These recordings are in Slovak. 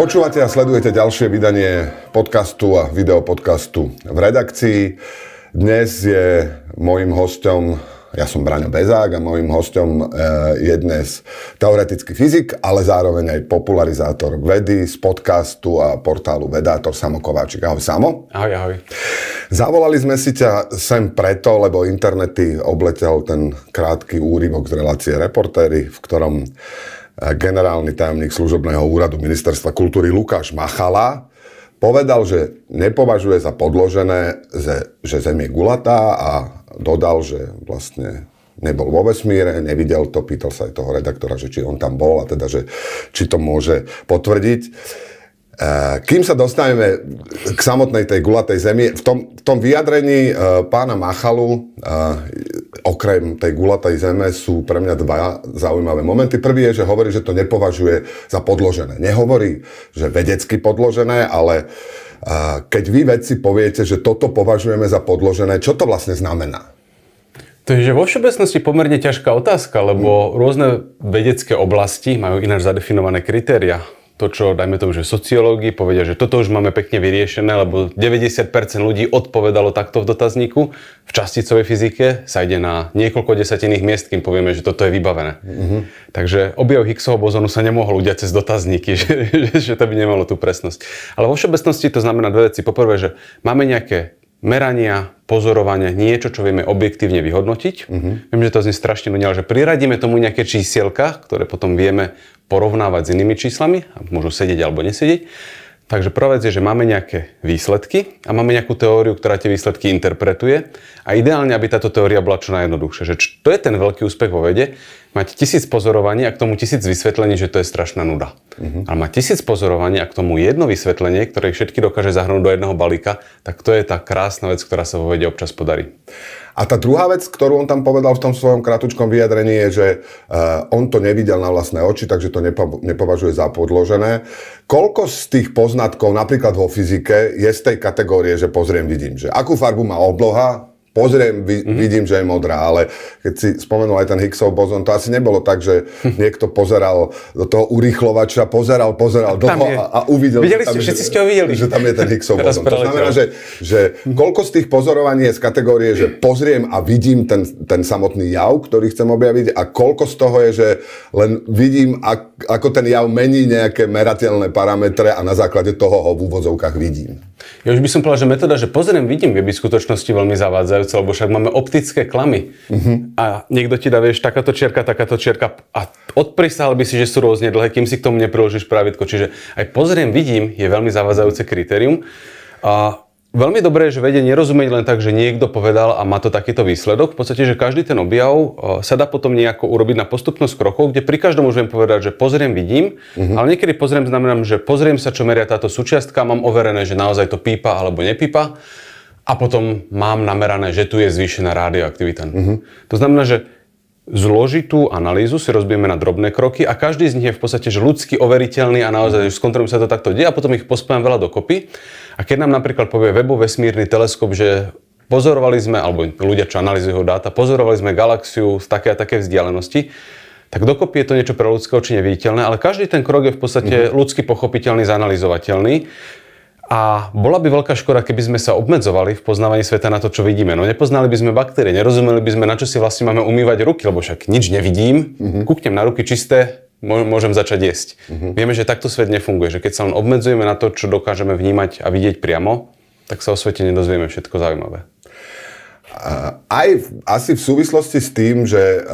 Počúvate a sledujete ďalšie vydanie podcastu a videopodcastu v redakcii. Dnes je mojim hostom, ja som Braňo Bezák a mojim hostom e, je dnes teoretický fyzik, ale zároveň aj popularizátor vedy z podcastu a portálu Vedátor Samo Kováčik. Ahoj Samo. Ahoj, ahoj. Zavolali sme si ťa sem preto, lebo internety obletel ten krátky úryvok z relácie Reportéry, v ktorom generálny tajomník služobného úradu ministerstva kultúry Lukáš Machala, povedal, že nepovažuje za podložené, že Zem je gulatá a dodal, že vlastne nebol vo vesmíre, nevidel to, pýtal sa aj toho redaktora, že či on tam bol a teda, že či to môže potvrdiť. Eh, kým sa dostaneme k samotnej tej gulatej zemi, v tom, v tom vyjadrení eh, pána Machalu, eh, okrem tej gulatej zeme, sú pre mňa dva zaujímavé momenty. Prvý je, že hovorí, že to nepovažuje za podložené. Nehovorí, že vedecky podložené, ale keď vy vedci poviete, že toto považujeme za podložené, čo to vlastne znamená? To je že vo všeobecnosti pomerne ťažká otázka, lebo mm. rôzne vedecké oblasti majú ináč zadefinované kritéria to, čo dajme tomu, že sociológi povedia, že toto už máme pekne vyriešené, lebo 90% ľudí odpovedalo takto v dotazníku. V časticovej fyzike sa ide na niekoľko desatinných miest, kým povieme, že toto je vybavené. Mm-hmm. Takže objav Higgsovho bozonu sa nemohol udiať cez dotazníky, že, že, že to by nemalo tú presnosť. Ale vo všeobecnosti to znamená dve veci. Poprvé, že máme nejaké merania, pozorovania, niečo, čo vieme objektívne vyhodnotiť. Uh-huh. Viem, že to znie strašne nudne, ale že priradíme tomu nejaké čísielka, ktoré potom vieme porovnávať s inými číslami a môžu sedieť alebo nesedieť. Takže prvá vec je, že máme nejaké výsledky a máme nejakú teóriu, ktorá tie výsledky interpretuje a ideálne, aby táto teória bola čo najjednoduchšia. Že to je ten veľký úspech vo vede, mať tisíc pozorovaní a k tomu tisíc vysvetlení, že to je strašná nuda. Mm-hmm. Ale mať tisíc pozorovaní a k tomu jedno vysvetlenie, ktoré všetky dokáže zahrnúť do jedného balíka, tak to je tá krásna vec, ktorá sa vo vede občas podarí. A tá druhá vec, ktorú on tam povedal v tom svojom kratučkom vyjadrení, je, že uh, on to nevidel na vlastné oči, takže to nepo, nepovažuje za podložené. Koľko z tých poznatkov, napríklad vo fyzike, je z tej kategórie, že pozriem, vidím, že akú farbu má obloha, pozriem, vi, mm-hmm. vidím, že je modrá, ale keď si spomenul aj ten Higgsov bozon, to asi nebolo tak, že niekto pozeral do toho urýchlovača, pozeral, pozeral dlho a, a uvidel, videli že, tam, ste, všetci že, ste videli. že tam je ten Higgsov bozon. To znamená, že, že koľko z tých pozorovaní je z kategórie, že pozriem a vidím ten, ten samotný jav, ktorý chcem objaviť a koľko z toho je, že len vidím, ak ako ten jav mení nejaké merateľné parametre a na základe toho ho v úvozovkách vidím. Ja už by som povedal, že metóda, že pozriem, vidím, je by v skutočnosti veľmi zavádzajúca, lebo však máme optické klamy Mm-hmm. a niekto ti dá, vieš, takáto čierka, takáto čierka a odprisal by si, že sú rôzne dlhé, kým si k tomu nepriložíš pravidko. Čiže aj pozriem, vidím je veľmi zavádzajúce kritérium. A Veľmi dobré, že vede nerozumieť len tak, že niekto povedal a má to takýto výsledok. V podstate, že každý ten objav e, sa dá potom nejako urobiť na postupnosť krokov, kde pri každom už viem povedať, že pozriem, vidím, uh-huh. ale niekedy pozriem znamená, že pozriem sa, čo meria táto súčiastka, mám overené, že naozaj to pípa alebo nepípa a potom mám namerané, že tu je zvýšená radioaktivita. Uh-huh. To znamená, že zložitú analýzu si rozbijeme na drobné kroky a každý z nich je v podstate že ľudsky overiteľný a naozaj už skontrolujem sa to takto deje a potom ich pospájam veľa dokopy. A keď nám napríklad povie Webo vesmírny teleskop, že pozorovali sme, alebo ľudia, čo analýzujú dáta, pozorovali sme galaxiu z také a také vzdialenosti, tak dokopy je to niečo pre ľudské oči neviditeľné, ale každý ten krok je v podstate mm-hmm. ľudsky pochopiteľný, zanalizovateľný. A bola by veľká škoda, keby sme sa obmedzovali v poznávaní sveta na to, čo vidíme. No nepoznali by sme baktérie, nerozumeli by sme, na čo si vlastne máme umývať ruky, lebo však nič nevidím, mm-hmm. kúknem na ruky čisté, môžem začať jesť. Mm-hmm. Vieme, že takto svet nefunguje, že keď sa len obmedzujeme na to, čo dokážeme vnímať a vidieť priamo, tak sa o svete nedozvieme všetko zaujímavé. Aj v, asi v súvislosti s tým, že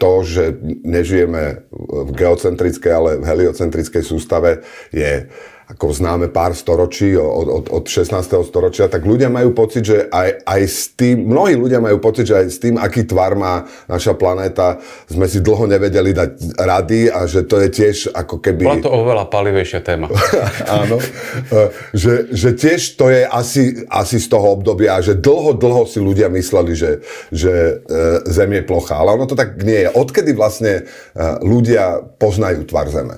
to, že nežijeme v geocentrickej, ale v heliocentrickej sústave, je ako známe pár storočí, od, od, od 16. storočia, tak ľudia majú pocit, že aj, aj s tým, mnohí ľudia majú pocit, že aj s tým, aký tvar má naša planéta, sme si dlho nevedeli dať rady a že to je tiež ako keby... Bola to oveľa palivejšia téma. Áno. E, že, že tiež to je asi, asi z toho obdobia, že dlho, dlho si ľudia mysleli, že, že e, Zem je plochá. Ale ono to tak nie je. Odkedy vlastne e, ľudia poznajú tvar Zeme?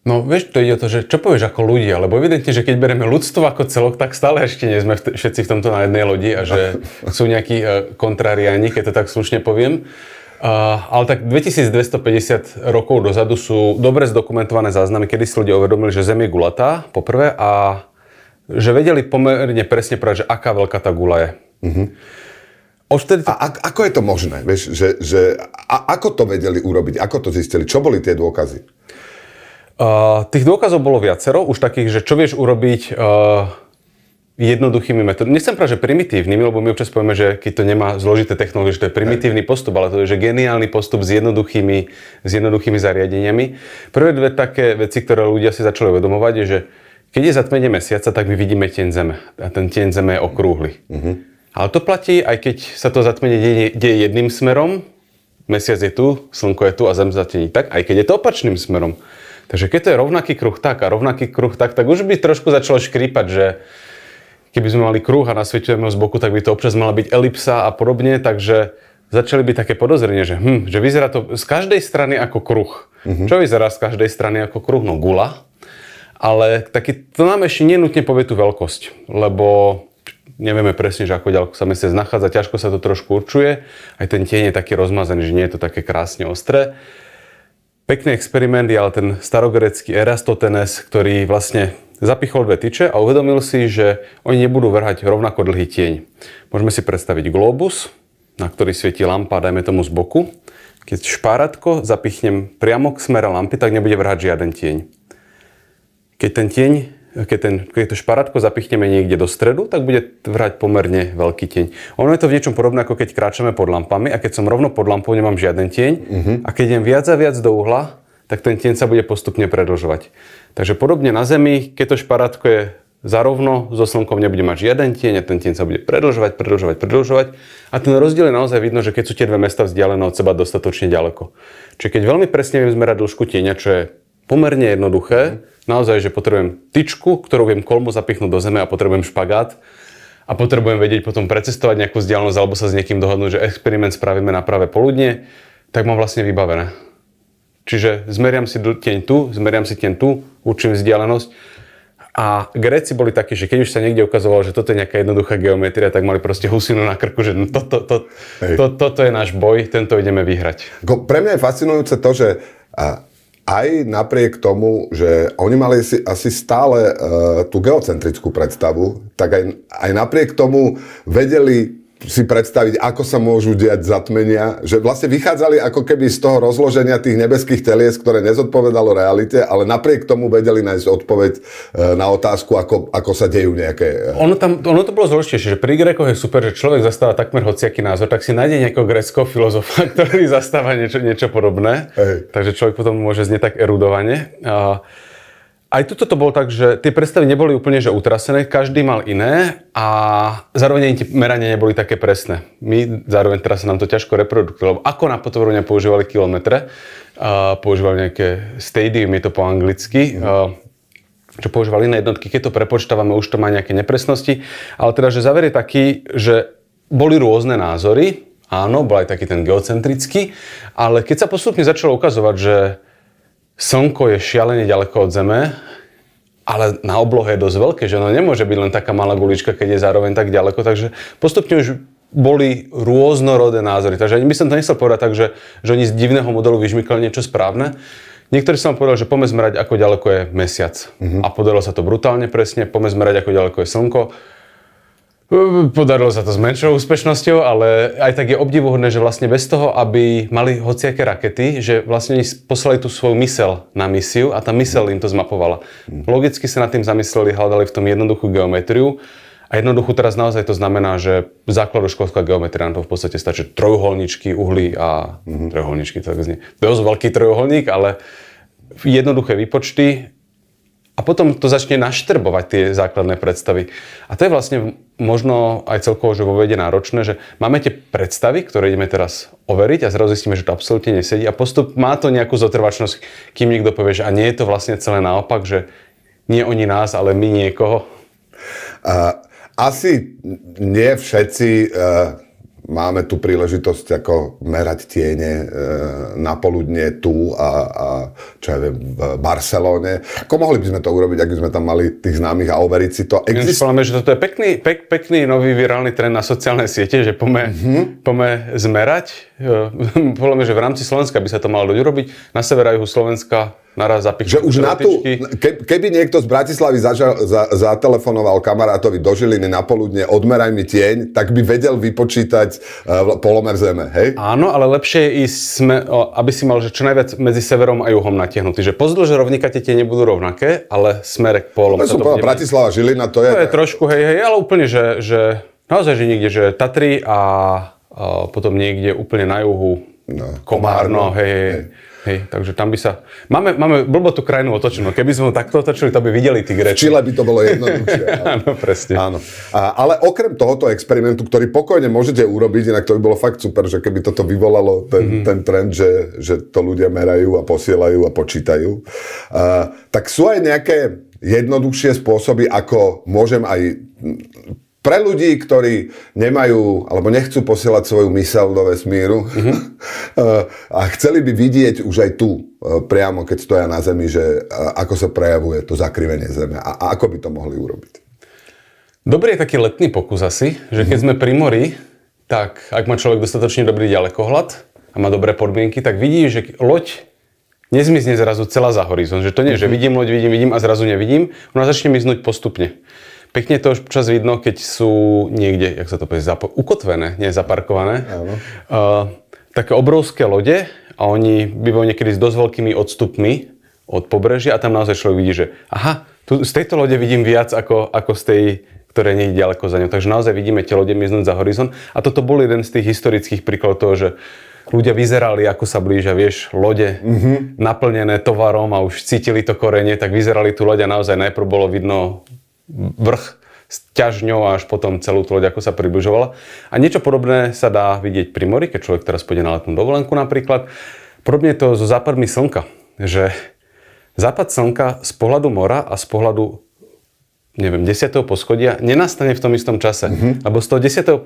No vieš, to ide o to, že čo povieš ako ľudia, lebo evidentne, že keď bereme ľudstvo ako celok, tak stále ešte nie sme všetci v tomto na jednej lodi a že sú nejakí e, kontrariáni, keď to tak slušne poviem. Uh, ale tak 2250 rokov dozadu sú dobre zdokumentované záznamy, kedy si ľudia uvedomili, že Zem je gulatá, poprvé, a že vedeli pomerne presne povedať, že aká veľká tá gula je. Uh-huh. Mhm. Odtedy A, A, ako je to možné? Vieš, že, že, a, ako to vedeli urobiť? Ako to zistili? Čo boli tie dôkazy? Uh, tých dôkazov bolo viacero, už takých, že čo vieš urobiť uh, jednoduchými metodami. Nechcem práve, že primitívnymi, lebo my občas povieme, že keď to nemá zložité technológie, že to je primitívny postup, ale to je že geniálny postup s jednoduchými, s jednoduchými zariadeniami. Prvé dve také veci, ktoré ľudia si začali uvedomovať, je, že keď je zatmenie mesiaca, tak my vidíme tieň zeme. A ten tieň zeme je okrúhly. Mm-hmm. Ale to platí, aj keď sa to zatmenie deje, deje jedným smerom, mesiac je tu, slnko je tu a zem zatení tak, aj keď je to opačným smerom. Takže keď to je rovnaký kruh tak a rovnaký kruh tak, tak už by trošku začalo škrípať, že keby sme mali kruh a nasvietujeme ho z boku, tak by to občas mala byť elipsa a podobne, takže začali byť také podozrenie, že, hm, že vyzerá to z každej strany ako kruh. Mm-hmm. Čo vyzerá z každej strany ako kruh? No gula. Ale taký, to nám ešte nenutne povie tú veľkosť, lebo nevieme presne, že ako ďaleko sa mesiac nachádza, ťažko sa to trošku určuje, aj ten tieň je taký rozmazaný, že nie je to také krásne ostré pekný experiment je ale ten starogrecký Erastotenes, ktorý vlastne zapichol dve tyče a uvedomil si, že oni nebudú vrhať rovnako dlhý tieň. Môžeme si predstaviť globus, na ktorý svieti lampa, dajme tomu z boku. Keď špáratko zapichnem priamo k smere lampy, tak nebude vrhať žiaden tieň. Keď ten tieň keď, ten, keď to šparátko zapichneme niekde do stredu, tak bude vrať pomerne veľký tieň. Ono je to v niečom podobné, ako keď kráčame pod lampami a keď som rovno pod lampou, nemám žiaden tieň uh-huh. a keď idem viac a viac do uhla, tak ten tieň sa bude postupne predlžovať. Takže podobne na Zemi, keď to šparátko je zarovno, so slnkom nebude mať žiaden tieň a ten tieň sa bude predlžovať, predlžovať, predlžovať. A ten rozdiel je naozaj vidno, že keď sú tie dve mesta vzdialené od seba dostatočne ďaleko. Čiže keď veľmi presne viem zmerať dĺžku tieňa, čo je pomerne jednoduché, uh-huh naozaj, že potrebujem tyčku, ktorú viem kolmu zapichnúť do zeme a potrebujem špagát a potrebujem vedieť potom precestovať nejakú vzdialenosť alebo sa s niekým dohodnúť, že experiment spravíme na práve poludne, tak mám vlastne vybavené. Čiže zmeriam si tieň tu, zmeriam si tieň tu, určím vzdialenosť a Gréci boli takí, že keď už sa niekde ukazovalo, že toto je nejaká jednoduchá geometria, tak mali proste husinu na krku, že toto, no to, to, to, to je náš boj, tento ideme vyhrať. Pre mňa je fascinujúce to, že aj napriek tomu, že oni mali si, asi stále e, tú geocentrickú predstavu, tak aj, aj napriek tomu vedeli si predstaviť, ako sa môžu diať zatmenia, že vlastne vychádzali ako keby z toho rozloženia tých nebeských telies, ktoré nezodpovedalo realite, ale napriek tomu vedeli nájsť odpoveď e, na otázku, ako, ako sa dejú nejaké... E, ono, tam, ono to bolo zložitejšie, že pri Grekoch je super, že človek zastáva takmer hociaký názor, tak si nájde nejakého greckého filozofa, ktorý zastáva niečo, niečo podobné, Hej. takže človek potom môže znieť tak erudovane. Uh, aj toto to bolo tak, že tie predstavy neboli úplne že utrasené, každý mal iné a zároveň tie merania neboli také presné. My zároveň teraz sa nám to ťažko reprodukovalo, lebo ako na potvorenia používali kilometre, uh, používali nejaké stadium, je to po anglicky, uh, čo používali iné jednotky, keď to prepočtávame, už to má nejaké nepresnosti, ale teda, že záver je taký, že boli rôzne názory, áno, bol aj taký ten geocentrický, ale keď sa postupne začalo ukazovať, že Slnko je šialene ďaleko od Zeme, ale na oblohe je dosť veľké, že ono nemôže byť len taká malá gulička, keď je zároveň tak ďaleko. Takže postupne už boli rôznorodé názory. Takže ani by som to nechcel povedať tak, že, že oni z divného modelu vyžmykali niečo správne. Niektorí som povedal, že pomeň zmerať, ako ďaleko je mesiac. Uh-huh. A podarilo sa to brutálne presne. pomeň zmerať, ako ďaleko je slnko Podarilo sa to s menšou úspešnosťou, ale aj tak je obdivuhodné, že vlastne bez toho, aby mali hociaké rakety, že vlastne poslali tú svoju mysel na misiu a tá mysel im to zmapovala. Logicky sa nad tým zamysleli, hľadali v tom jednoduchú geometriu a jednoduchú teraz naozaj to znamená, že školská geometria nám to v podstate stačí trojuholničky, uhly a mm-hmm. trojuholničky, tak znie. To je veľký trojuholník, ale jednoduché výpočty a potom to začne naštrbovať tie základné predstavy. A to je vlastne možno aj celkovo, že vo vede náročné, že máme tie predstavy, ktoré ideme teraz overiť a zrazu zistíme, že to absolútne nesedí a postup má to nejakú zotrvačnosť, kým niekto povie, že a nie je to vlastne celé naopak, že nie oni nás, ale my niekoho. Uh, asi nie všetci uh máme tu príležitosť ako merať tiene e, na poludne tu a, a čo ja viem, v Barcelóne. Ako mohli by sme to urobiť, ak by sme tam mali tých známych a overiť si to? Exist... Spomíname, že toto je pekný, pek, pekný nový virálny trend na sociálne siete, že pome, mm-hmm. pome zmerať podľa mňa, že v rámci Slovenska by sa to malo urobiť. Na sever a juhu Slovenska naraz zapichnúť Že už na tú, keby niekto z Bratislavy zažal, za, zatelefonoval kamarátovi do Žiliny na poludne, odmeraj mi tieň, tak by vedel vypočítať uh, polomer zeme, hej? Áno, ale lepšie je ísť, sme, aby si mal že čo najviac medzi severom a juhom natiahnutý. Že pozdĺž rovníka tie tie nebudú rovnaké, ale smer k polom. No, som povedal, Bratislava, Žilina, to je... To je trošku, hej, hej, ale úplne, že, že naozaj, že niekde, že Tatry a potom niekde úplne na juhu, no, Komárno, komárno hej, hej. hej. Hej, takže tam by sa... Máme, máme blbo tú krajinu otočenú. Keby sme takto otočili, to by videli tí greči. Čile by to bolo jednoduchšie. áno, presne. Áno. A, ale okrem tohoto experimentu, ktorý pokojne môžete urobiť, inak to by bolo fakt super, že keby toto vyvolalo ten, mm-hmm. ten trend, že, že to ľudia merajú a posielajú a počítajú, a, tak sú aj nejaké jednoduchšie spôsoby, ako môžem aj pre ľudí, ktorí nemajú alebo nechcú posielať svoju myseľ do vesmíru mm-hmm. a chceli by vidieť už aj tu, eh, priamo keď stoja na Zemi, že eh, ako sa prejavuje to zakrivenie Zeme a, ako by to mohli urobiť. Dobrý je taký letný pokus asi, že keď mhm. sme pri mori, tak ak má človek dostatočne dobrý ďalekohľad a má dobré podmienky, tak vidí, že loď nezmizne zrazu celá za horizont. Že to nie, že mhm. vidím loď, vidím, vidím a zrazu nevidím. Ona začne miznúť postupne. Pekne to už čas vidno, keď sú niekde, jak sa to povie, zapo- ukotvené, nie zaparkované. Uh, také obrovské lode a oni boli niekedy s dosť veľkými odstupmi od pobrežia a tam naozaj človek vidí, že aha, tu, z tejto lode vidím viac ako, ako z tej ktoré nie je ďaleko za ňou. Takže naozaj vidíme tie lode miznúť za horizont. A toto bol jeden z tých historických príkladov toho, že ľudia vyzerali, ako sa blížia, vieš, lode mm-hmm. naplnené tovarom a už cítili to korenie, tak vyzerali tu lode a naozaj najprv bolo vidno vrch s ťažňou až potom celú tú loď, ako sa približovala. A niečo podobné sa dá vidieť pri mori, keď človek teraz pôjde na letnú dovolenku napríklad. Podobne je to so západmi slnka, že západ slnka z pohľadu mora a z pohľadu neviem, 10. poschodia nenastane v tom istom čase. Uh-huh. Lebo z toho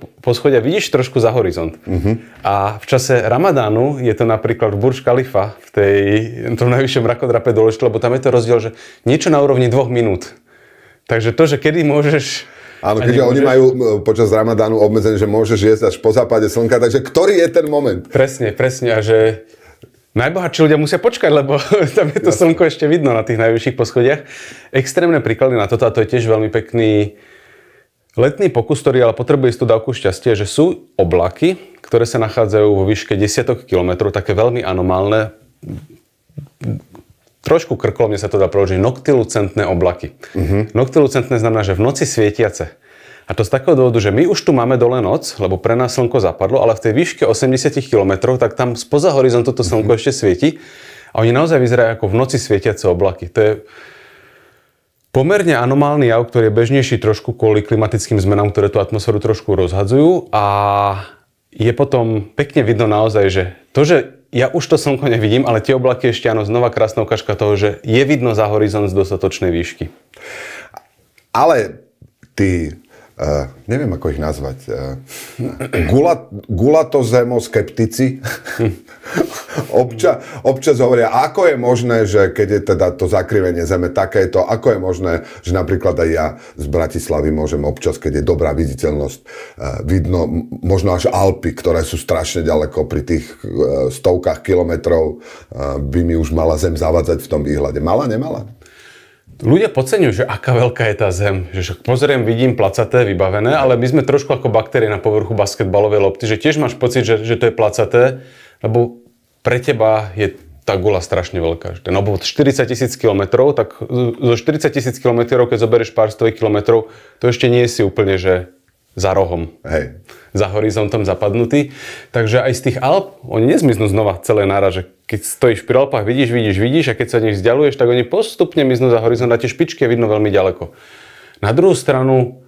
10. poschodia vidíš trošku za horizont. Uh-huh. A v čase Ramadánu je to napríklad v Burj Khalifa, v tej, v tom najvyššom rakodrape dole, lebo tam je to rozdiel, že niečo na úrovni dvoch minút Takže to, že kedy môžeš Áno, keďže oni majú e, počas ramadánu obmedzenie, že môžeš jesť až po západe slnka, takže ktorý je ten moment? Presne, presne. A že najbohatší ľudia musia počkať, lebo tam je to Jasne. slnko ešte vidno na tých najvyšších poschodiach. Extrémne príklady na toto, a to je tiež veľmi pekný letný pokus, ktorý ale potrebuje istú dávku šťastia, že sú oblaky, ktoré sa nachádzajú vo výške desiatok kilometrov, také veľmi anomálne, trošku krkolomne sa to dá preložiť, noctilucentné oblaky. Uh-huh. Mhm. Noctilucentné znamená, že v noci svietiace. A to z takého dôvodu, že my už tu máme dole noc, lebo pre nás slnko zapadlo, ale v tej výške 80 km, tak tam spoza horizontu to slnko mm-hmm. ešte svieti. A oni naozaj vyzerajú ako v noci svietiace oblaky. To je pomerne anomálny jav, ktorý je bežnejší trošku kvôli klimatickým zmenám, ktoré tú atmosféru trošku rozhadzujú. A je potom pekne vidno naozaj, že to, že ja už to slnko nevidím, ale tie oblaky ešte áno, znova krásna ukážka toho, že je vidno za horizont z dostatočnej výšky. Ale ty Uh, neviem, ako ich nazvať. Uh, gula, gulatozemo-skeptici Obča, občas hovoria, ako je možné, že keď je teda to zakrivenie zeme takéto, ako je možné, že napríklad aj ja z Bratislavy môžem občas, keď je dobrá viditeľnosť, eh, vidno možno až Alpy, ktoré sú strašne ďaleko pri tých stovkách kilometrov, by mi už mala zem zavadzať v tom výhľade. Mala, nemala? ľudia podceňujú, že aká veľká je tá zem. Že však pozriem, vidím placaté, vybavené, mhm. ale my sme trošku ako baktérie na povrchu basketbalovej lopty, že tiež máš pocit, že, že to je placaté, lebo pre teba je tá gula strašne veľká. Ten obvod 40 tisíc kilometrov, tak zo 40 tisíc kilometrov, keď zoberieš pár stovek kilometrov, to ešte nie si úplne, že za rohom. Hej. Za horizontom zapadnutý. Takže aj z tých Alp, oni nezmiznú znova celé náraže keď stojíš pri Alpách, vidíš, vidíš, vidíš a keď sa od nich vzdialuješ, tak oni postupne miznú za horizont a tie špičky je vidno veľmi ďaleko. Na druhú stranu,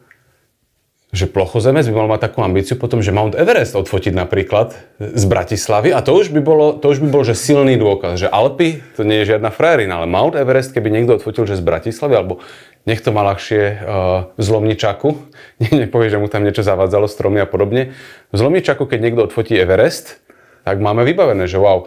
že plochozemec by mal mať takú ambíciu potom, že Mount Everest odfotiť napríklad z Bratislavy a to už by, bolo, to už by bol že silný dôkaz, že Alpy to nie je žiadna frajerina, ale Mount Everest, keby niekto odfotil, že z Bratislavy, alebo nech to má ľahšie uh, v Zlomničaku, nepovie, že mu tam niečo zavadzalo, stromy a podobne. V Zlomničaku, keď niekto odfotí Everest, tak máme vybavené, že wow,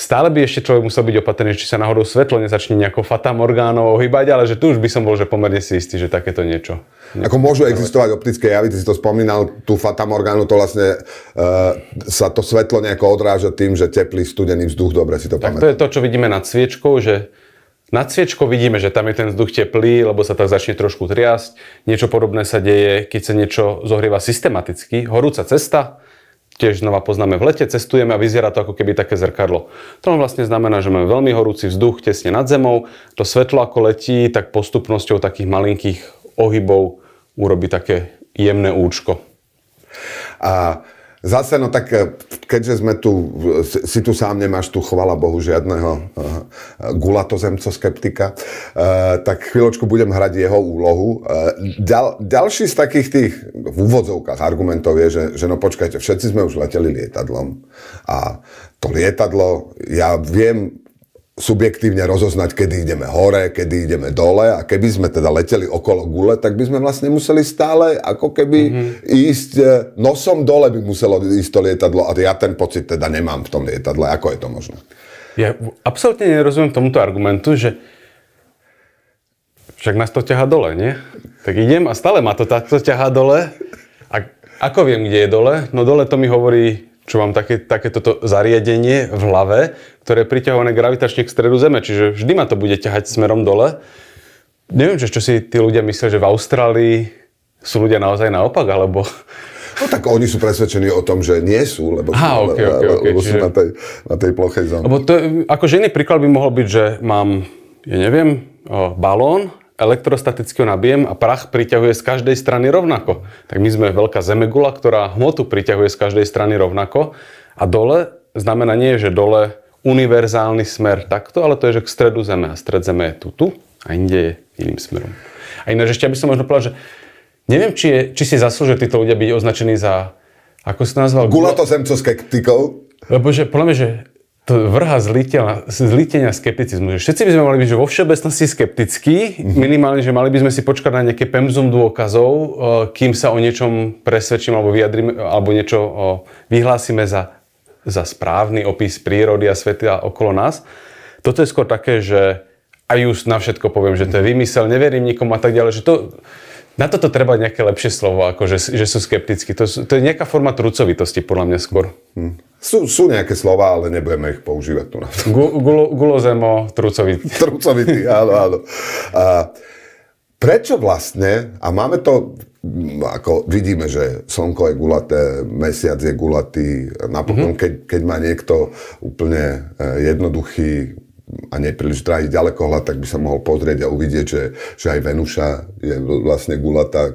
stále by ešte človek musel byť opatrný, či sa náhodou svetlo nezačne nejako fatamorgánov ohýbať, ale že tu už by som bol že pomerne si istý, že takéto niečo. Ako môžu existovať optické javy, ty si to spomínal, tú fatamorgánu to vlastne e, sa to svetlo nejako odráža tým, že teplý, studený vzduch, dobre si to pamätám. Tak to je to, čo vidíme nad sviečkou, že nad sviečkou vidíme, že tam je ten vzduch teplý, lebo sa tak začne trošku triasť. Niečo podobné sa deje, keď sa niečo zohrieva systematicky. Horúca cesta, tiež znova poznáme v lete, cestujeme a vyzerá to ako keby také zrkadlo. To vlastne znamená, že máme veľmi horúci vzduch tesne nad zemou, to svetlo ako letí, tak postupnosťou takých malinkých ohybov urobí také jemné účko. A Zase, no tak e, keďže sme tu, e, si tu sám nemáš tu, chvala Bohu, žiadneho uh, tak chvíľočku budem hrať jeho úlohu. Ďal, ďalší z takých tých v úvodzovkách argumentov je, že, že no počkajte, všetci sme už leteli lietadlom a to lietadlo, ja viem subjektívne rozoznať, kedy ideme hore, kedy ideme dole a keby sme teda leteli okolo gule, tak by sme vlastne museli stále ako keby mm-hmm. ísť e, nosom dole by muselo ísť to lietadlo a ja ten pocit teda nemám v tom lietadle. Ako je to možné? Ja absolútne nerozumiem tomuto argumentu, že však nás to ťaha dole, nie? Tak idem a stále ma to takto ťaha dole. A ako viem, kde je dole? No dole to mi hovorí čo mám také, takéto zariadenie v hlave, ktoré je priťahované gravitačne k stredu Zeme, čiže vždy ma to bude ťahať smerom dole. Neviem, čo, čo si tí ľudia myslia, že v Austrálii sú ľudia naozaj naopak, alebo... No tak oni sú presvedčení o tom, že nie sú, lebo sú, okay, okay, okay, sú čiže... na, tej, na tej plochej zóne. Lebo to, akože iný príklad by mohol byť, že mám, ja neviem, balón Elektrostatického ho nabijem a prach priťahuje z každej strany rovnako. Tak my sme veľká zemegula, ktorá hmotu priťahuje z každej strany rovnako. A dole znamená nie, že dole univerzálny smer takto, ale to je, že k stredu Zeme. A stred Zeme je tu, tu a inde je iným smerom. A že ešte by som možno povedal, že neviem, či, je, či si zaslúžia títo ľudia byť označení za, ako si to nazval? Gulatozemcovské ktykov. Lebo že, podľa mňa, že vrha zlitenia, zlitenia skepticizmu. Že všetci by sme mali byť že vo všeobecnosti skeptickí, mhm. minimálne, že mali by sme si počkať na nejaké pemzum dôkazov, e, kým sa o niečom presvedčím alebo alebo niečo e, vyhlásime za, za správny opis prírody a sveta okolo nás. Toto je skôr také, že aj už na všetko poviem, že to je mhm. vymysel, neverím nikomu a tak ďalej. Že to, na toto treba nejaké lepšie slovo, ako že, že sú skeptickí. To, to je nejaká forma trucovitosti, podľa mňa skôr. Hm. Sú, sú nejaké slova, ale nebudeme ich používať tu na to. Gu, gulo, gulozemo, trucovitý. trucovitý, áno, áno. A, prečo vlastne, a máme to, hm, ako vidíme, že slnko je gulaté, mesiac je gulatý, napokon, mm-hmm. keď, keď má niekto úplne eh, jednoduchý a nepríliš drahý ďalekohľad, tak by sa mohol pozrieť a uvidieť, že, že aj Venuša je vlastne gulatá.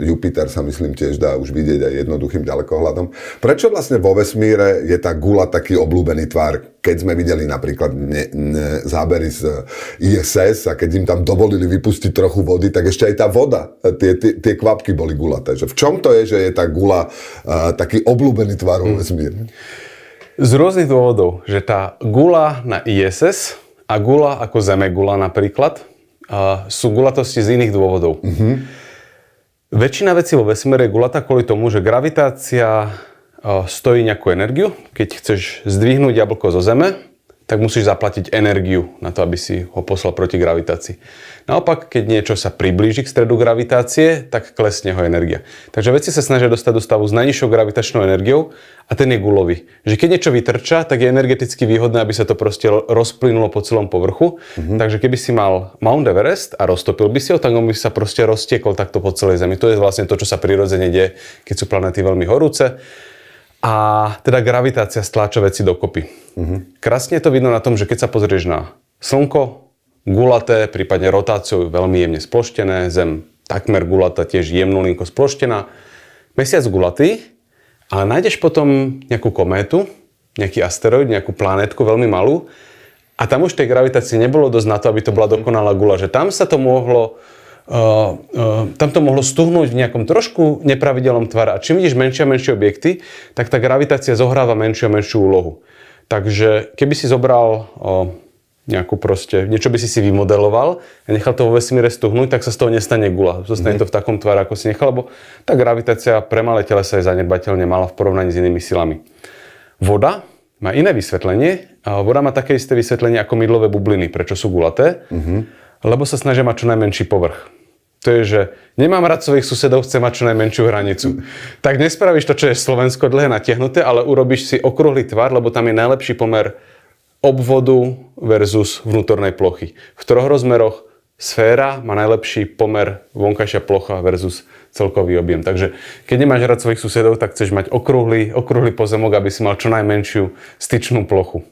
Jupiter sa myslím tiež dá už vidieť aj jednoduchým ďalekohľadom. Prečo vlastne vo vesmíre je tá gula taký obľúbený tvar, keď sme videli napríklad ne, ne, zábery z ISS a keď im tam dovolili vypustiť trochu vody, tak ešte aj tá voda, tie, tie, tie kvapky boli gulaté. Že v čom to je, že je tá gula uh, taký obľúbený tvar vo hm. vesmíre? Mm. Z rôznych dôvodov, že tá gula na ISS a gula ako zemegula napríklad sú gulatosti z iných dôvodov. Mm-hmm. Väčšina vecí vo vesmíre je gulata kvôli tomu, že gravitácia stojí nejakú energiu. Keď chceš zdvihnúť jablko zo Zeme, tak musíš zaplatiť energiu na to, aby si ho poslal proti gravitácii. Naopak, keď niečo sa priblíži k stredu gravitácie, tak klesne ho energia. Takže veci sa snažia dostať do stavu s najnižšou gravitačnou energiou a ten je gulový. Že keď niečo vytrča, tak je energeticky výhodné, aby sa to proste rozplynulo po celom povrchu. Mm-hmm. Takže keby si mal Mount Everest a roztopil by si ho, tak on by sa proste roztiekol takto po celej Zemi. To je vlastne to, čo sa prirodzene deje, keď sú planety veľmi horúce a teda gravitácia stláča veci dokopy. Mm-hmm. Krásne je to vidno na tom, že keď sa pozrieš na Slnko, gulaté, prípadne rotáciou veľmi jemne sploštené, Zem takmer gulatá, tiež jemnolinko sploštená, Mesiac gulatý a nájdeš potom nejakú kométu, nejaký asteroid, nejakú planetku veľmi malú a tam už tej gravitácie nebolo dosť na to, aby to bola mhm. dokonalá gula, že tam sa to mohlo tam to mohlo stuhnúť v nejakom trošku nepravidelnom tvare. A čím vidíš menšie a menšie objekty, tak tá gravitácia zohráva menšiu a menšiu úlohu. Takže keby si zobral nejakú proste, niečo by si si vymodeloval a nechal to vo vesmíre stuhnúť, tak sa z toho nestane gula. Zostane mm to v takom tvare, ako si nechal, lebo tá gravitácia pre malé telesa je zanedbateľne mala v porovnaní s inými silami. Voda má iné vysvetlenie. Voda má také isté vysvetlenie ako mydlové bubliny, prečo sú gulaté. Mm-hmm lebo sa snažia mať čo najmenší povrch. To je, že nemám rád svojich susedov, chcem mať čo najmenšiu hranicu. Tak nespravíš to, čo je Slovensko dlhé natiahnuté, ale urobíš si okrúhly tvar, lebo tam je najlepší pomer obvodu versus vnútornej plochy. V troch rozmeroch sféra má najlepší pomer vonkajšia plocha versus celkový objem. Takže keď nemáš rád svojich susedov, tak chceš mať okrúhly, okrúhly pozemok, aby si mal čo najmenšiu styčnú plochu.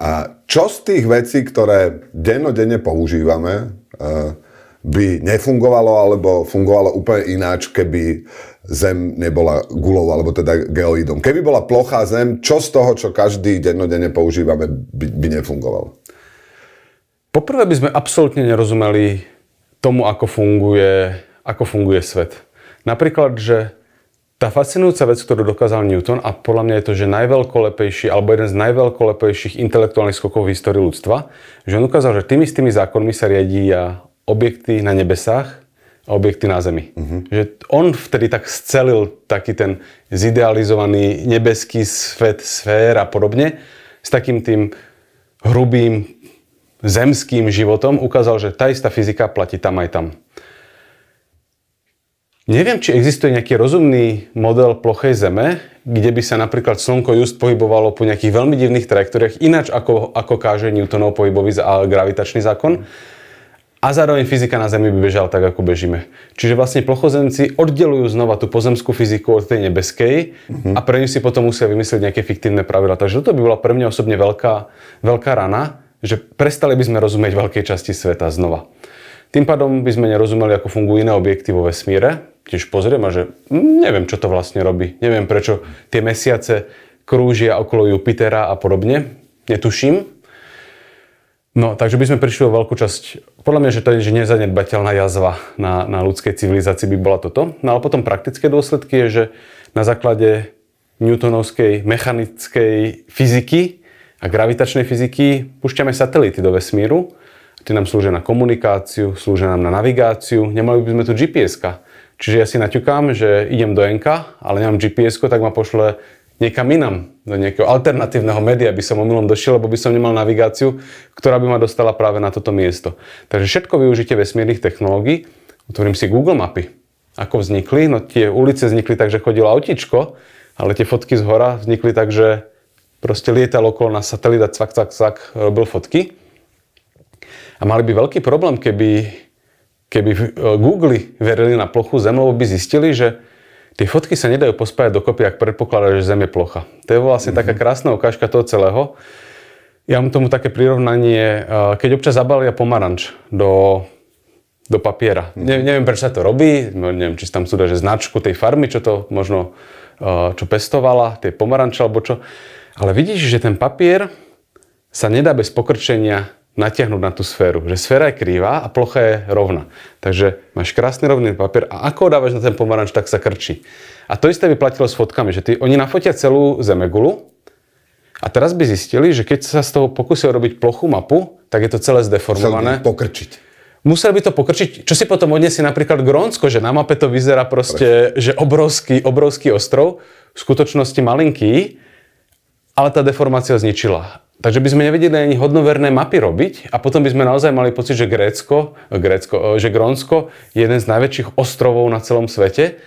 A čo z tých vecí, ktoré dennodenne používame, eh, by nefungovalo alebo fungovalo úplne ináč, keby Zem nebola gulou alebo teda geoidom. Keby bola plochá Zem, čo z toho, čo každý dennodenne používame, by, by nefungovalo? Poprvé by sme absolútne nerozumeli tomu, ako funguje, ako funguje svet. Napríklad, že tá fascinujúca vec, ktorú dokázal Newton a podľa mňa je to, že najveľkolepejší alebo jeden z najveľkolepejších intelektuálnych skokov v histórii ľudstva, že on ukázal, že tými istými zákonmi sa riadia objekty na nebesách a objekty na Zemi. Uh-huh. Že on vtedy tak scelil taký ten zidealizovaný nebeský svet, sfér a podobne s takým tým hrubým zemským životom, ukázal, že tá istá fyzika platí tam aj tam. Neviem, či existuje nejaký rozumný model plochej Zeme, kde by sa napríklad Slnko just pohybovalo po nejakých veľmi divných trajektóriách, ináč ako, ako káže Newtonov pohybový a gravitačný zákon. A zároveň fyzika na Zemi by bežala tak, ako bežíme. Čiže vlastne plochozemci oddelujú znova tú pozemskú fyziku od tej nebeskej mm-hmm. a pre ňu si potom musia vymyslieť nejaké fiktívne pravidla. Takže toto by bola pre mňa osobne veľká, veľká rana, že prestali by sme rozumieť veľkej časti sveta znova. Tým pádom by sme nerozumeli, ako fungujú iné objekty vo vesmíre, tiež pozriem a že neviem, čo to vlastne robí. Neviem, prečo tie mesiace krúžia okolo Jupitera a podobne. Netuším. No, takže by sme prišli o veľkú časť. Podľa mňa, že to je že nezanedbateľná jazva na, na ľudskej civilizácii by bola toto. No ale potom praktické dôsledky je, že na základe newtonovskej mechanickej fyziky a gravitačnej fyziky púšťame satelity do vesmíru. Tie nám slúžia na komunikáciu, slúžia nám na navigáciu. Nemali by sme tu gps -ka. Čiže ja si naťukám, že idem do NK, ale nemám gps tak ma pošle niekam inam, do nejakého alternatívneho média by som omylom došiel, lebo by som nemal navigáciu, ktorá by ma dostala práve na toto miesto. Takže všetko využite vesmírnych technológií. Otvorím si Google mapy. Ako vznikli? No tie ulice vznikli tak, že chodilo autičko, ale tie fotky z hora vznikli tak, že proste lietal okolo na satelita, cvak, cvak, cvak, robil fotky. A mali by veľký problém, keby Keby eh, Google verili na plochu Zem, lebo by zistili, že tie fotky sa nedajú pospájať dokopy, ak predpokladajú, že Zem je plocha. To je vlastne mm-hmm. taká mhm. krásna ukážka toho celého. Ja mám tomu také prirovnanie, eh, keď občas zabalia pomaranč do, do papiera. Mhm. Ne, neviem, prečo sa to robí, no, neviem, či tam sú že značku tej farmy, čo to možno, eh, čo pestovala, tie pomaranče alebo čo. Ale vidíš, že ten papier sa nedá bez pokrčenia natiahnuť na tú sféru. Že sféra je krivá a plocha je rovná. Takže máš krásny rovný papier a ako ho dávaš na ten pomaranč, tak sa krčí. A to isté by platilo s fotkami, že ty, oni nafotia celú zemegulu a teraz by zistili, že keď sa z toho pokusia robiť plochu mapu, tak je to celé zdeformované. Musel by pokrčiť. Musel by to pokrčiť. Čo si potom odniesie napríklad Grónsko, že na mape to vyzerá proste, Prečo. že obrovský, obrovský ostrov, v skutočnosti malinký, ale tá deformácia zničila. Takže by sme nevedeli ani hodnoverné mapy robiť a potom by sme naozaj mali pocit, že Grécko, Grécko e, že Grónsko je jeden z najväčších ostrovov na celom svete.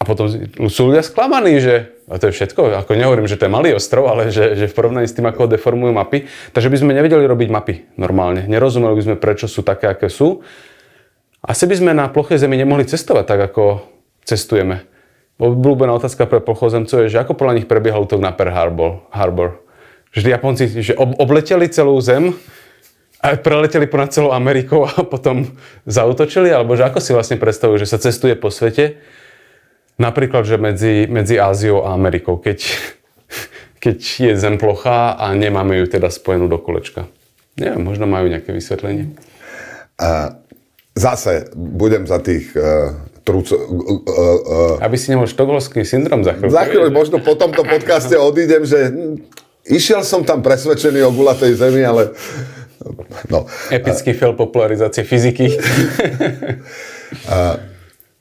A potom sú ľudia sklamaní, že a to je všetko. Ako nehovorím, že to je malý ostrov, ale že, že v porovnaní s tým, ako deformujú mapy. Takže by sme nevedeli robiť mapy normálne. Nerozumeli by sme, prečo sú také, aké sú. Asi by sme na ploche Zemi nemohli cestovať tak, ako cestujeme. Obľúbená otázka pre plochozemcov je, že ako podľa nich prebiehal útok na Pearl Harbor. Harbor že Japonci že obleteli celú zem a preleteli ponad celou Amerikou a potom zautočili? Alebo že ako si vlastne predstavujú, že sa cestuje po svete? Napríklad, že medzi, medzi Áziou a Amerikou, keď, keď je zem plochá a nemáme ju teda spojenú do kolečka. Neviem, možno majú nejaké vysvetlenie. A zase budem za tých uh trúc... Uh, uh, uh, Aby si nemal štokholský syndrom za chvíľu. Za chvíľu, možno po tomto podcaste odídem, že Išiel som tam presvedčený o gulatej zemi, ale... No. Epický fail popularizácie fyziky. a,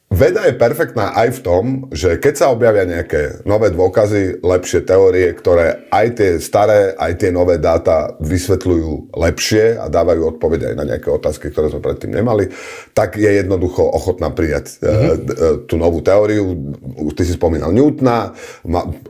Veda je perfektná aj v tom, že keď sa objavia nejaké nové dôkazy, lepšie teórie, ktoré aj tie staré, aj tie nové dáta vysvetľujú lepšie a dávajú odpovede aj na nejaké otázky, ktoré sme predtým nemali, tak je jednoducho ochotná prijať mm-hmm. tú novú teóriu. Ty si spomínal Newtona,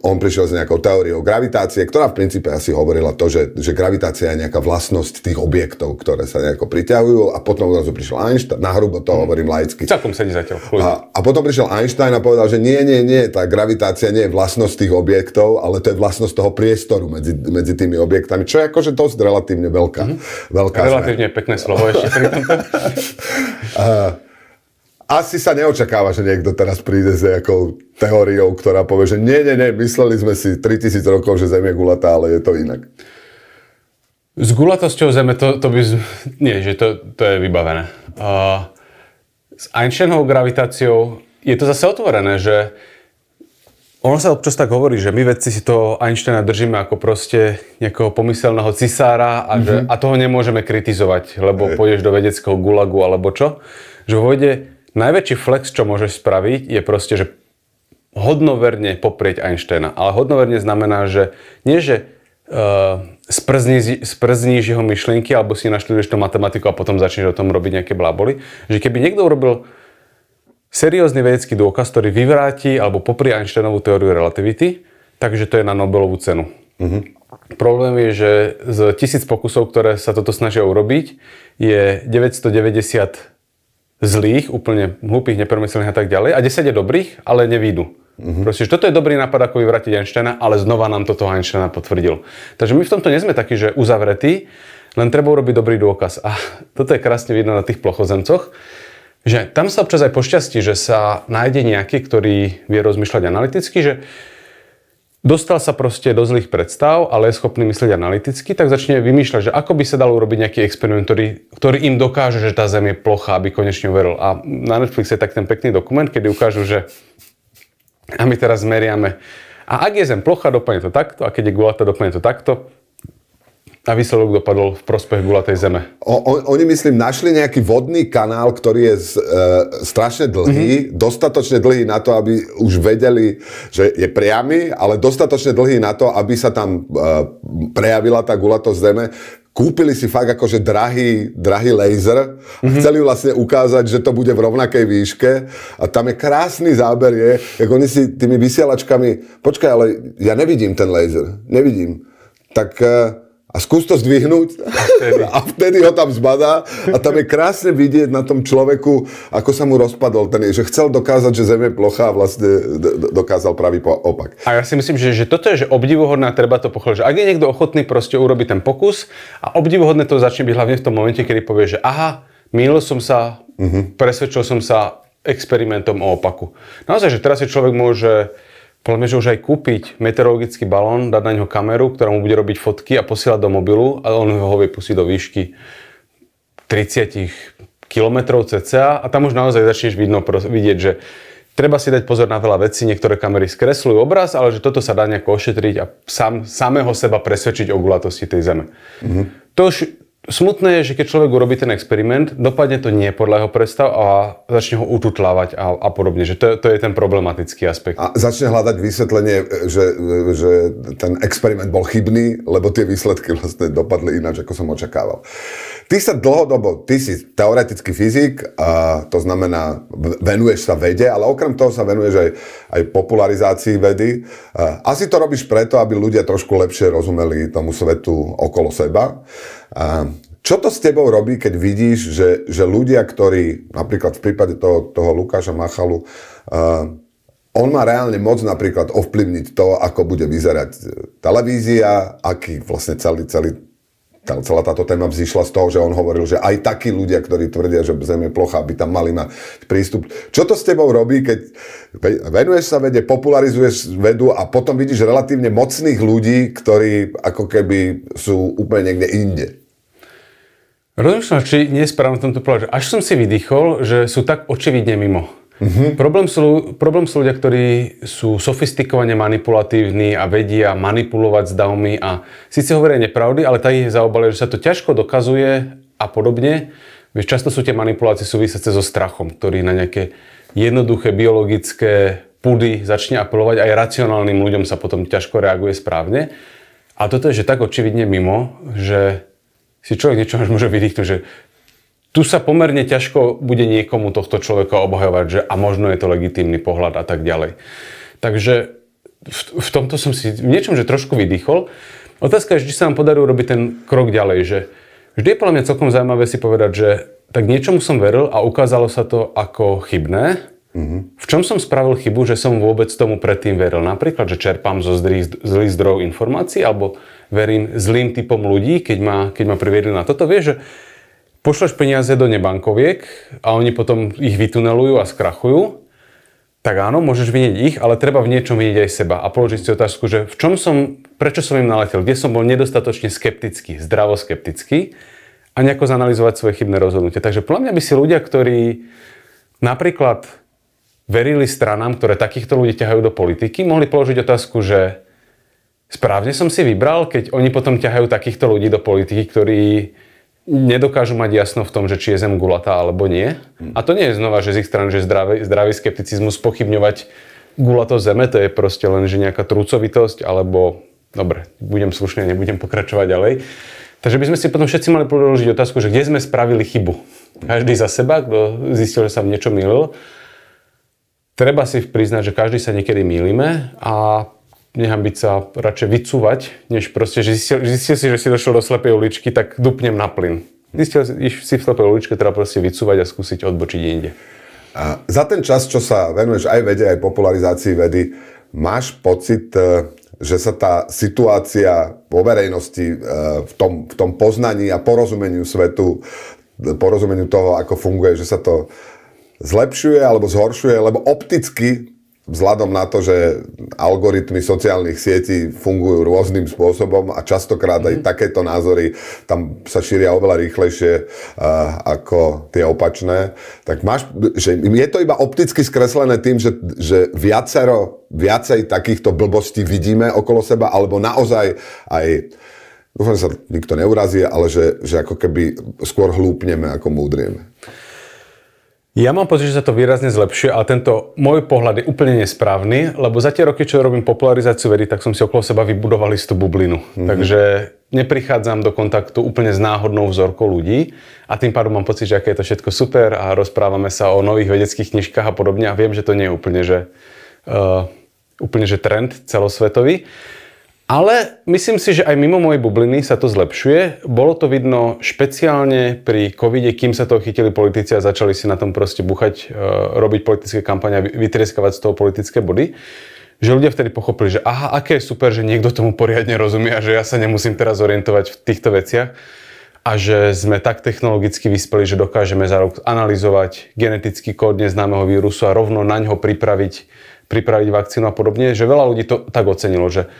on prišiel s nejakou teóriou gravitácie, ktorá v princípe asi hovorila to, že, že gravitácia je nejaká vlastnosť tých objektov, ktoré sa nejako priťahujú a potom zrazu prišiel Einstein, hrubo to mm-hmm. hovorím laicky. Celkom sedí zatiaľ. A, a, potom prišiel Einstein a povedal, že nie, nie, nie, tá gravitácia nie je vlastnosť tých objektov, ale to je vlastnosť toho priestoru medzi, medzi tými objektami, čo je akože dosť relatívne veľká. Mm-hmm. veľká relatívne zmena. pekné slovo ešte. a, asi sa neočakáva, že niekto teraz príde s nejakou teóriou, ktorá povie, že nie, nie, nie, mysleli sme si 3000 rokov, že Zem je gulatá, ale je to inak. S gulatosťou Zeme to, to by... Nie, že to, to je vybavené. Uh, s Einsteinovou gravitáciou je to zase otvorené, že ono sa občas tak hovorí, že my vedci si toho Einsteina držíme ako proste nejakého pomyselného cisára a, mm-hmm. a toho nemôžeme kritizovať, lebo e. pôjdeš do vedeckého gulagu alebo čo. Že vo vede najväčší flex, čo môžeš spraviť, je proste, že hodnoverne poprieť Einsteina. Ale hodnoverne znamená, že nie, že uh, sprzníš, sprzníš jeho myšlienky alebo si naštuduješ tú matematiku a potom začneš o tom robiť nejaké bláboli. Že keby niekto urobil seriózny vedecký dôkaz, ktorý vyvráti alebo poprie Einsteinovú teóriu relativity, takže to je na Nobelovú cenu. Mm-hmm. Problém je, že z tisíc pokusov, ktoré sa toto snažia urobiť, je 990 zlých, úplne hlúpých, nepremyselných a tak ďalej, a 10 je dobrých, ale nevídu. Mm-hmm. Proste, že toto je dobrý nápad, ako vyvratiť Einsteina, ale znova nám toto Einsteina potvrdil. Takže my v tomto nie sme takí, že uzavretí, len treba urobiť dobrý dôkaz. A toto je krásne vidno na tých plochozemcoch, že tam sa občas aj pošťastí, že sa nájde nejaký, ktorý vie rozmýšľať analyticky, že dostal sa proste do zlých predstav, ale je schopný myslieť analyticky, tak začne vymýšľať, že ako by sa dal urobiť nejaký experiment, ktorý, ktorý im dokáže, že tá Zem je plochá, aby konečne uveril. A na Netflix je tak ten pekný dokument, kedy ukážu, že a my teraz zmeriame. A ak je zem plocha, dopadne to takto, a keď je gulatá, dopadne to takto. A výsledok dopadol v prospech gulatej zeme. O, o, oni, myslím, našli nejaký vodný kanál, ktorý je z, e, strašne dlhý, mm-hmm. dostatočne dlhý na to, aby už vedeli, že je priamy, ale dostatočne dlhý na to, aby sa tam e, prejavila tá gulatosť zeme kúpili si fakt akože drahý, drahý laser a mm-hmm. chceli vlastne ukázať, že to bude v rovnakej výške a tam je krásny záber, je, ako oni si tými vysielačkami, počkaj, ale ja nevidím ten laser, nevidím. Tak eh, a skús to zdvihnúť a vtedy. a vtedy ho tam zbadá a tam je krásne vidieť na tom človeku, ako sa mu rozpadol ten, že chcel dokázať, že Zem je plochá a vlastne dokázal pravý opak. A ja si myslím, že, že toto je že a treba to pochopiť, že ak je niekto ochotný proste urobiť ten pokus a obdivuhodné to začne byť hlavne v tom momente, kedy povie, že aha, mýlil som sa, uh-huh. presvedčil som sa experimentom o opaku. Naozaj, že teraz si človek môže podľa mňa, že už aj kúpiť meteorologický balón, dať na neho kameru, ktorá mu bude robiť fotky a posielať do mobilu a on ho vie pustiť do výšky 30 kilometrov cca a tam už naozaj začneš vidno, vidieť, že treba si dať pozor na veľa vecí, niektoré kamery skresľujú obraz, ale že toto sa dá nejako ošetriť a sám, samého seba presvedčiť o gulatosti tej zeme. Mm-hmm. To už Smutné je, že keď človek urobí ten experiment, dopadne to nie podľa jeho predstav a začne ho ututlávať a, a podobne. Že to, to je ten problematický aspekt. A začne hľadať vysvetlenie, že, že ten experiment bol chybný, lebo tie výsledky vlastne dopadli ináč, ako som očakával. Ty sa dlhodobo, ty si teoretický fyzik, a to znamená, venuješ sa vede, ale okrem toho sa venuješ aj, aj popularizácii vedy. A asi to robíš preto, aby ľudia trošku lepšie rozumeli tomu svetu okolo seba. A čo to s tebou robí, keď vidíš, že, že ľudia, ktorí, napríklad v prípade toho, toho Lukáša Machalu, uh, on má reálne moc napríklad ovplyvniť to, ako bude vyzerať e, televízia, aký vlastne celý, celý tá, celá táto téma vzýšla z toho, že on hovoril, že aj takí ľudia, ktorí tvrdia, že Zem je plocha, by tam mali mať prístup. Čo to s tebou robí, keď venuješ sa vede, popularizuješ vedu a potom vidíš relatívne mocných ľudí, ktorí ako keby sú úplne niekde inde? Rozumiem, či nie je správne v tomto pohľadu. Až som si vydýchol, že sú tak očividne mimo. Mm-hmm. Problém, sú, problém sú ľudia, ktorí sú sofistikovane manipulatívni a vedia manipulovať s daumi a síce hovoria nepravdy, ale tak ich zaobalia, že sa to ťažko dokazuje a podobne. Vieš, často sú tie manipulácie súvisiace so strachom, ktorý na nejaké jednoduché biologické pudy začne apelovať, aj racionálnym ľuďom sa potom ťažko reaguje správne. A toto je že tak očividne mimo, že si človek niečo až môže vydýchnuť, že tu sa pomerne ťažko bude niekomu tohto človeka obhajovať, že a možno je to legitímny pohľad a tak ďalej. Takže v, v tomto som si v niečom, že trošku vydýchol. Otázka je, či sa vám podarí urobiť ten krok ďalej, že vždy je podľa mňa celkom zaujímavé si povedať, že tak niečomu som veril a ukázalo sa to ako chybné, Mm-hmm. V čom som spravil chybu, že som vôbec tomu predtým veril? Napríklad, že čerpám zo zlých zdrojov informácií alebo verím zlým typom ľudí, keď ma, keď ma priviedli na toto. Vieš, že pošleš peniaze do nebankoviek a oni potom ich vytunelujú a skrachujú, tak áno, môžeš vynieť ich, ale treba v niečom vynieť aj seba a položiť si otázku, že v čom som, prečo som im naletel, kde som bol nedostatočne skeptický, zdravo skeptický a nejako zanalizovať svoje chybné rozhodnutie. Takže podľa mňa by si ľudia, ktorí napríklad verili stranám, ktoré takýchto ľudí ťahajú do politiky, mohli položiť otázku, že správne som si vybral, keď oni potom ťahajú takýchto ľudí do politiky, ktorí nedokážu mať jasno v tom, že či je zem gulatá alebo nie. Hmm. A to nie je znova, že z ich strany, že zdravý, zdravý skepticizmus pochybňovať gulato zeme, to je proste len, že nejaká trúcovitosť, alebo, dobre, budem slušný, nebudem pokračovať ďalej. Takže by sme si potom všetci mali položiť otázku, že kde sme spravili chybu. Každý za seba, kto zistil, že sa v niečo milil. Treba si priznať, že každý sa niekedy mýlime a byť sa radšej vycúvať, než proste, že zistil, zistil si, že si došiel do slepej uličky, tak dupnem na plyn. Zistil si v slepej uličke, treba proste vycúvať a skúsiť odbočiť inde. A za ten čas, čo sa venuješ aj vede, aj popularizácii vedy, máš pocit, e, že sa tá situácia vo verejnosti e, v tom, v tom poznaní a porozumeniu svetu, e, porozumeniu toho, ako funguje, že sa to zlepšuje alebo zhoršuje, lebo opticky vzhľadom na to, že algoritmy sociálnych sietí fungujú rôznym spôsobom a častokrát aj mhm. takéto názory tam sa šíria oveľa rýchlejšie eh, ako tie opačné, tak máš, že je to iba opticky skreslené tým, že, že viacero, viacej takýchto blbostí vidíme okolo seba, alebo naozaj aj dúfam, že sa nikto neurazí, ale že, že ako keby skôr hlúpneme ako múdrieme. Ja mám pocit, že sa to výrazne zlepšuje, ale tento môj pohľad je úplne nesprávny, lebo za tie roky, čo robím popularizáciu vedy, tak som si okolo seba vybudoval istú bublinu. Mm-hmm. Takže neprichádzam do kontaktu úplne s náhodnou vzorkou ľudí a tým pádom mám pocit, že aké je to všetko super a rozprávame sa o nových vedeckých knižkách a podobne a viem, že to nie je úplne, že, uh, úplne, že trend celosvetový. Ale myslím si, že aj mimo mojej bubliny sa to zlepšuje. Bolo to vidno špeciálne pri covide, kým sa to chytili politici a začali si na tom proste buchať, e, robiť politické kampane a vytrieskavať z toho politické body že ľudia vtedy pochopili, že aha, aké je super, že niekto tomu poriadne rozumie a že ja sa nemusím teraz orientovať v týchto veciach a že sme tak technologicky vyspeli, že dokážeme za rok analyzovať genetický kód neznámeho vírusu a rovno na ňo pripraviť, pripraviť vakcínu a podobne, že veľa ľudí to tak ocenilo, že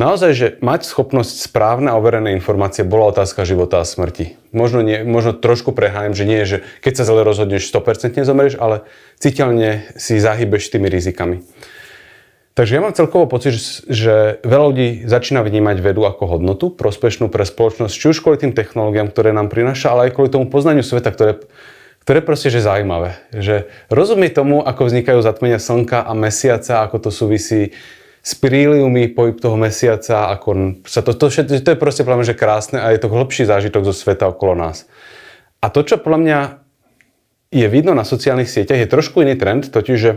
Naozaj, že mať schopnosť správne a overené informácie bola otázka života a smrti. Možno, nie, možno trošku prehájem, že nie, že keď sa zle rozhodneš, 100% zomrieš, ale citeľne si zahybeš tými rizikami. Takže ja mám celkovo pocit, že, veľa ľudí začína vnímať vedu ako hodnotu, prospešnú pre spoločnosť, či už kvôli tým technológiám, ktoré nám prináša, ale aj kvôli tomu poznaniu sveta, ktoré, ktoré proste je zaujímavé. Že rozumie tomu, ako vznikajú zatmenia slnka a mesiaca, ako to súvisí s prílivmi pohyb toho mesiaca, ako sa to, to, to, to je proste podľa mňa, že krásne a je to hlbší zážitok zo sveta okolo nás. A to, čo podľa mňa je vidno na sociálnych sieťach, je trošku iný trend, totiž, že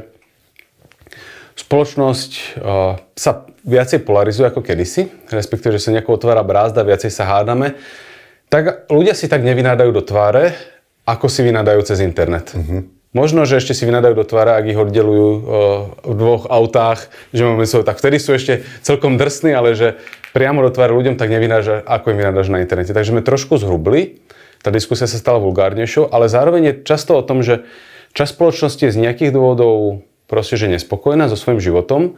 spoločnosť uh, sa viacej polarizuje ako kedysi, respektíve, že sa nejako otvára brázda, viacej sa hádame, tak ľudia si tak nevynádajú do tváre, ako si vynádajú cez internet. Mm-hmm. Možno, že ešte si vynadajú do tvára, ak ich oddelujú eh, v dvoch autách, že máme svoje, tak vtedy sú ešte celkom drsní, ale že priamo do tvára ľuďom tak nevynáža, ako im vynážaš na internete. Takže sme trošku zhrubli, tá diskusia sa stala vulgárnejšou, ale zároveň je často o tom, že čas spoločnosti je z nejakých dôvodov proste, že nespokojná so svojím životom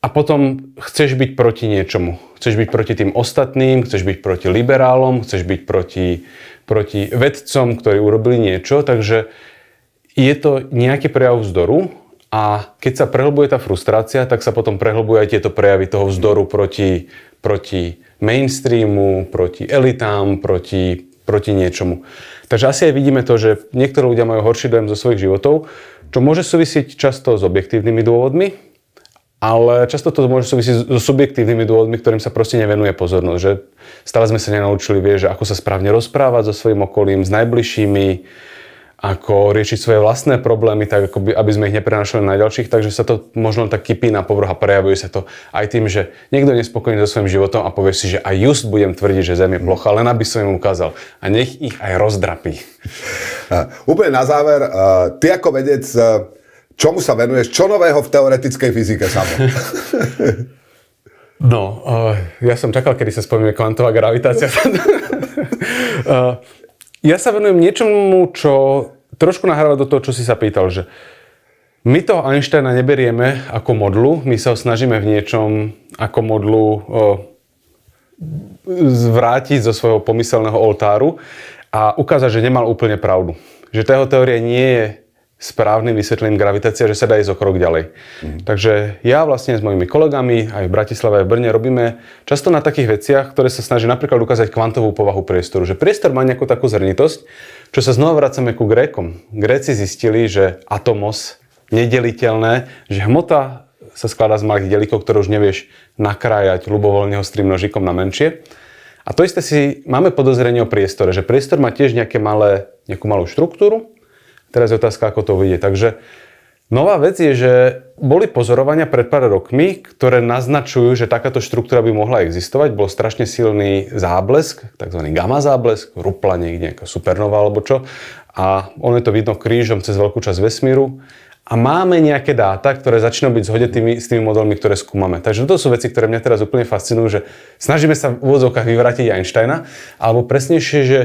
a potom chceš byť proti niečomu. Chceš byť proti tým ostatným, chceš byť proti liberálom, chceš byť proti, proti vedcom, ktorí urobili niečo, takže je to nejaký prejav vzdoru a keď sa prehlbuje tá frustrácia, tak sa potom prehlbuje aj tieto prejavy toho vzdoru proti, proti mainstreamu, proti elitám, proti, proti niečomu. Takže asi aj vidíme to, že niektorí ľudia majú horší dojem zo svojich životov, čo môže súvisieť často s objektívnymi dôvodmi, ale často to môže súvisieť so subjektívnymi dôvodmi, ktorým sa proste nevenuje pozornosť. Že stále sme sa nenaučili, vie, že ako sa správne rozprávať so svojím okolím, s najbližšími, ako riešiť svoje vlastné problémy, tak ako by, aby sme ich neprenašali na ďalších, takže sa to možno tak kypí na povrch a prejavuje sa to aj tým, že niekto je nespokojný so svojím životom a povie si, že aj just budem tvrdiť, že Zem je plocha, len aby som im ukázal. A nech ich aj rozdrapí. Úplne na záver, ty ako vedec, čomu sa venuješ? Čo nového v teoretickej fyzike samo? No, uh, ja som čakal, kedy sa spomíme kvantová gravitácia. uh, ja sa venujem niečomu, čo trošku nahráva do toho, čo si sa pýtal, že my toho Einsteina neberieme ako modlu, my sa ho snažíme v niečom ako modlu o, zvrátiť zo svojho pomyselného oltáru a ukázať, že nemal úplne pravdu. Že tá jeho teória nie je správnym vysvetlením gravitácia, že sa dá ísť o krok ďalej. Mm. Takže ja vlastne s mojimi kolegami aj v Bratislave, a v Brne robíme často na takých veciach, ktoré sa snaží napríklad ukázať kvantovú povahu priestoru. Že priestor má nejakú takú zrnitosť, čo sa znova vracame ku Grékom. Gréci zistili, že atomos, nedeliteľné, že hmota sa skladá z malých delíkov, ktoré už nevieš nakrájať ľubovoľne tým nožikom na menšie. A to isté si máme podozrenie o priestore, že priestor má tiež nejaké malé, nejakú malú štruktúru, Teraz je otázka, ako to vyjde. Takže nová vec je, že boli pozorovania pred pár rokmi, ktoré naznačujú, že takáto štruktúra by mohla existovať. Bol strašne silný záblesk, tzv. gamma záblesk, rupla niekde, nejaká supernova alebo čo. A ono je to vidno krížom cez veľkú časť vesmíru. A máme nejaké dáta, ktoré začínajú byť zhode tými, s tými modelmi, ktoré skúmame. Takže toto sú veci, ktoré mňa teraz úplne fascinujú, že snažíme sa v úvodzovkách vyvrátiť Einsteina, alebo presnejšie, že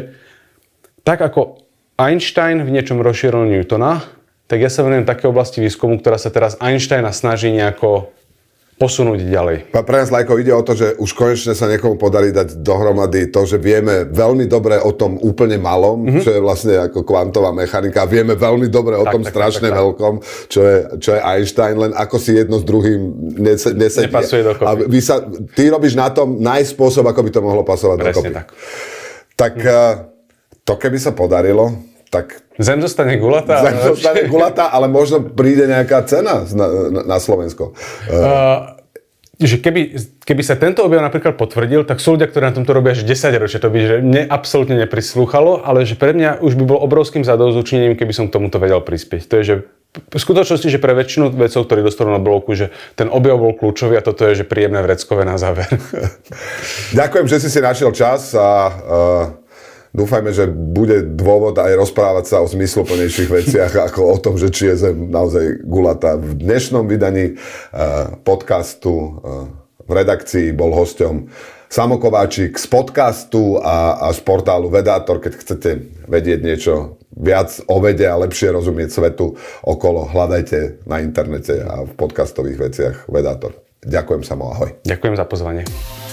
tak ako Einstein v niečom rozšíril Newtona, tak ja sa venujem také oblasti výskumu, ktorá sa teraz Einsteina snaží nejako posunúť ďalej. Pán pre nás lajkov ide o to, že už konečne sa niekomu podarí dať dohromady to, že vieme veľmi dobre o tom úplne malom, mm-hmm. čo je vlastne ako kvantová mechanika, vieme veľmi dobre o tak, tom tak, strašne tak, tak, veľkom, čo je, čo je Einstein, len ako si jedno s druhým nes- nesedí. Nepasuje dokopy. A vy sa, ty robíš na tom najspôsob, ako by to mohlo pasovať Presne dokopy. tak. Tak mm-hmm. to keby sa podarilo, tak... Zem zostane gulatá. Zem zostane gulatá, ale možno príde nejaká cena na, na, na Slovensko. Uh, že keby, keby sa tento objav napríklad potvrdil, tak sú ľudia, ktorí na tomto robia až 10 ročia. To by že mne absolútne neprislúchalo, ale že pre mňa už by bol obrovským zadovzúčinením, keby som k tomuto vedel prispieť. To je, že v skutočnosti, že pre väčšinu vecov, ktorí dostanú na bloku, že ten objav bol kľúčový a toto je, že príjemné vreckové na záver. Ďakujem, že si si našiel čas a uh dúfajme, že bude dôvod aj rozprávať sa o zmysluplnejších veciach ako o tom, že či je zem naozaj gulatá. V dnešnom vydaní e, podcastu e, v redakcii bol hosťom Samokováčik z podcastu a, a z portálu Vedátor, keď chcete vedieť niečo viac o vede a lepšie rozumieť svetu okolo, hľadajte na internete a v podcastových veciach Vedátor. Ďakujem Samo, ahoj. Ďakujem za pozvanie.